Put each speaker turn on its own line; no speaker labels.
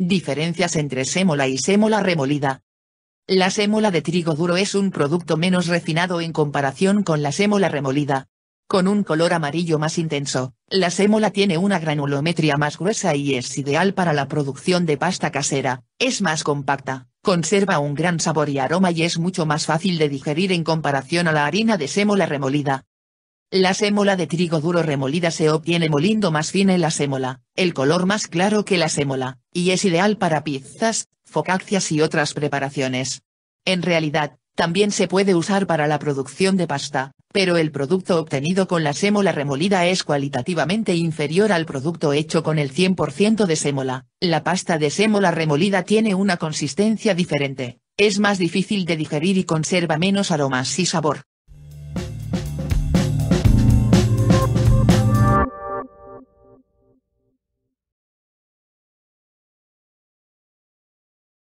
Diferencias entre sémola y sémola remolida. La sémola de trigo duro es un producto menos refinado en comparación con la sémola remolida. Con un color amarillo más intenso, la sémola tiene una granulometría más gruesa y es ideal para la producción de pasta casera, es más compacta, conserva un gran sabor y aroma y es mucho más fácil de digerir en comparación a la harina de sémola remolida. La sémola de trigo duro remolida se obtiene moliendo más fina la sémola, el color más claro que la sémola, y es ideal para pizzas, focaccias y otras preparaciones. En realidad, también se puede usar para la producción de pasta, pero el producto obtenido con la sémola remolida es cualitativamente inferior al producto hecho con el 100% de sémola. La pasta de sémola remolida tiene una consistencia diferente, es más difícil de digerir y conserva menos aromas y sabor.